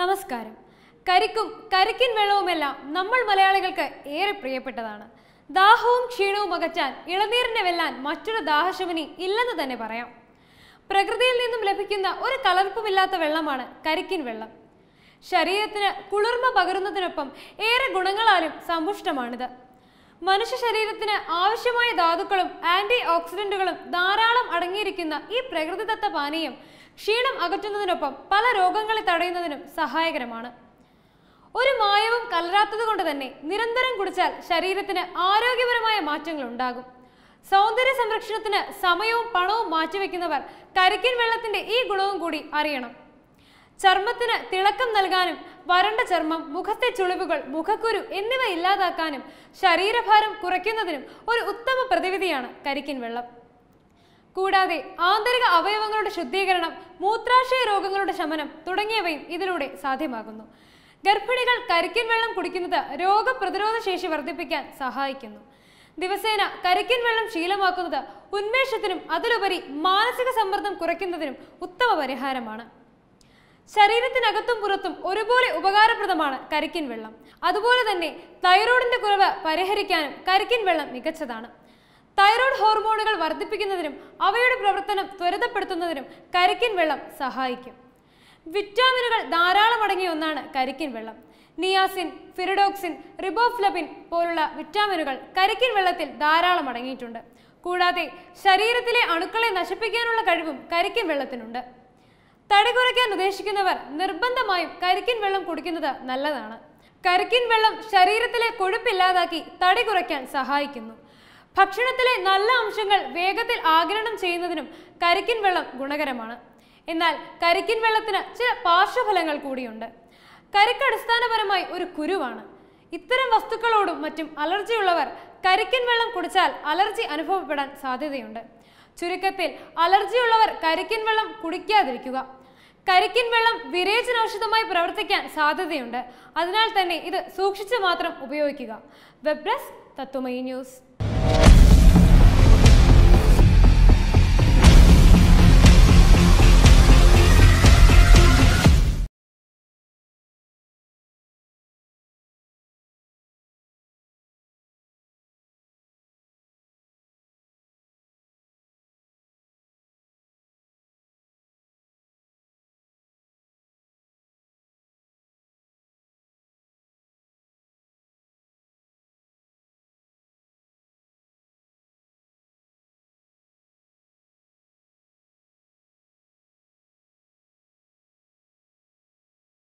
നമസ്കാരം കരിക്കും കരിക്കിൻ വെള്ളവുമെല്ലാം നമ്മൾ മലയാളികൾക്ക് ഏറെ പ്രിയപ്പെട്ടതാണ് ദാഹവും ക്ഷീണവും അകറ്റാൻ ഇളനീരിനെ വെല്ലാൻ മറ്റൊരു ദാഹശമനി ഇല്ലെന്ന് തന്നെ പറയാം പ്രകൃതിയിൽ നിന്നും ലഭിക്കുന്ന ഒരു കലർപ്പുമില്ലാത്ത വെള്ളമാണ് കരിക്കിൻ വെള്ളം ശരീരത്തിന് കുളിർമ പകരുന്നതിനൊപ്പം ഏറെ ഗുണങ്ങളാലും സമ്പുഷ്ടമാണിത് മനുഷ്യ ശരീരത്തിന് ആവശ്യമായ ധാതുക്കളും ആന്റി ഓക്സിഡന്റുകളും ധാരാളം അടങ്ങിയിരിക്കുന്ന ഈ പ്രകൃതിദത്ത പാനീയം ക്ഷീണം അകറ്റുന്നതിനൊപ്പം പല രോഗങ്ങളെ തടയുന്നതിനും സഹായകരമാണ് ഒരു മായവും കലരാത്തത് കൊണ്ട് തന്നെ നിരന്തരം കുടിച്ചാൽ ശരീരത്തിന് ആരോഗ്യപരമായ മാറ്റങ്ങൾ ഉണ്ടാകും സൗന്ദര്യ സംരക്ഷണത്തിന് സമയവും പണവും മാറ്റിവെക്കുന്നവർ കരിക്കിൻ വെള്ളത്തിന്റെ ഈ ഗുണവും കൂടി അറിയണം ചർമ്മത്തിന് തിളക്കം നൽകാനും വരണ്ട ചർമ്മം മുഖത്തെ ചുളിവുകൾ മുഖക്കുരു എന്നിവ ഇല്ലാതാക്കാനും ശരീരഭാരം കുറയ്ക്കുന്നതിനും ഒരു ഉത്തമ പ്രതിവിധിയാണ് കരിക്കിൻ വെള്ളം കൂടാതെ ആന്തരിക അവയവങ്ങളുടെ ശുദ്ധീകരണം മൂത്രാശയ രോഗങ്ങളുടെ ശമനം തുടങ്ങിയവയും ഇതിലൂടെ സാധ്യമാകുന്നു ഗർഭിണികൾ കരിക്കിൻ വെള്ളം കുടിക്കുന്നത് രോഗപ്രതിരോധ ശേഷി വർദ്ധിപ്പിക്കാൻ സഹായിക്കുന്നു ദിവസേന കരിക്കിൻ വെള്ളം ശീലമാക്കുന്നത് ഉന്മേഷത്തിനും അതിലുപരി മാനസിക സമ്മർദ്ദം കുറയ്ക്കുന്നതിനും ഉത്തമ പരിഹാരമാണ് ശരീരത്തിനകത്തും പുറത്തും ഒരുപോലെ ഉപകാരപ്രദമാണ് കരിക്കിൻ വെള്ളം അതുപോലെ തന്നെ തൈറോയിഡിന്റെ കുറവ് പരിഹരിക്കാനും കരിക്കിൻ വെള്ളം മികച്ചതാണ് തൈറോയ്ഡ് ഹോർമോണുകൾ വർദ്ധിപ്പിക്കുന്നതിനും അവയുടെ പ്രവർത്തനം ത്വരിതപ്പെടുത്തുന്നതിനും കരിക്കിൻ വെള്ളം സഹായിക്കും വിറ്റാമിനുകൾ ധാരാളം അടങ്ങിയ ഒന്നാണ് കരിക്കിൻ വെള്ളം നിയാസിൻ ഫിറിഡോക്സിൻ റിബോഫ്ലബിൻ പോലുള്ള വിറ്റാമിനുകൾ കരിക്കിൻ വെള്ളത്തിൽ ധാരാളം അടങ്ങിയിട്ടുണ്ട് കൂടാതെ ശരീരത്തിലെ അണുക്കളെ നശിപ്പിക്കാനുള്ള കഴിവും കരിക്കിൻ വെള്ളത്തിനുണ്ട് തടി കുറയ്ക്കാൻ ഉദ്ദേശിക്കുന്നവർ നിർബന്ധമായും കരിക്കിൻ വെള്ളം കുടിക്കുന്നത് നല്ലതാണ് കരിക്കിൻ വെള്ളം ശരീരത്തിലെ കൊഴുപ്പില്ലാതാക്കി തടി കുറയ്ക്കാൻ സഹായിക്കുന്നു ഭക്ഷണത്തിലെ നല്ല അംശങ്ങൾ വേഗത്തിൽ ആഗിരണം ചെയ്യുന്നതിനും കരിക്കിൻ വെള്ളം ഗുണകരമാണ് എന്നാൽ കരിക്കിൻ വെള്ളത്തിന് ചില പാർശ്വഫലങ്ങൾ കൂടിയുണ്ട് കരിക്ക് അടിസ്ഥാനപരമായി ഒരു കുരുവാണ് ഇത്തരം വസ്തുക്കളോടും മറ്റും അലർജിയുള്ളവർ കരിക്കിൻ വെള്ളം കുടിച്ചാൽ അലർജി അനുഭവപ്പെടാൻ സാധ്യതയുണ്ട് ചുരുക്കത്തിൽ അലർജിയുള്ളവർ കരിക്കിൻ വെള്ളം കുടിക്കാതിരിക്കുക കരിക്കിൻ വെള്ളം ഔഷധമായി പ്രവർത്തിക്കാൻ സാധ്യതയുണ്ട് അതിനാൽ തന്നെ ഇത് സൂക്ഷിച്ച് മാത്രം ഉപയോഗിക്കുക വെബ് ഡെസ്ക് തത്വമയി ന്യൂസ്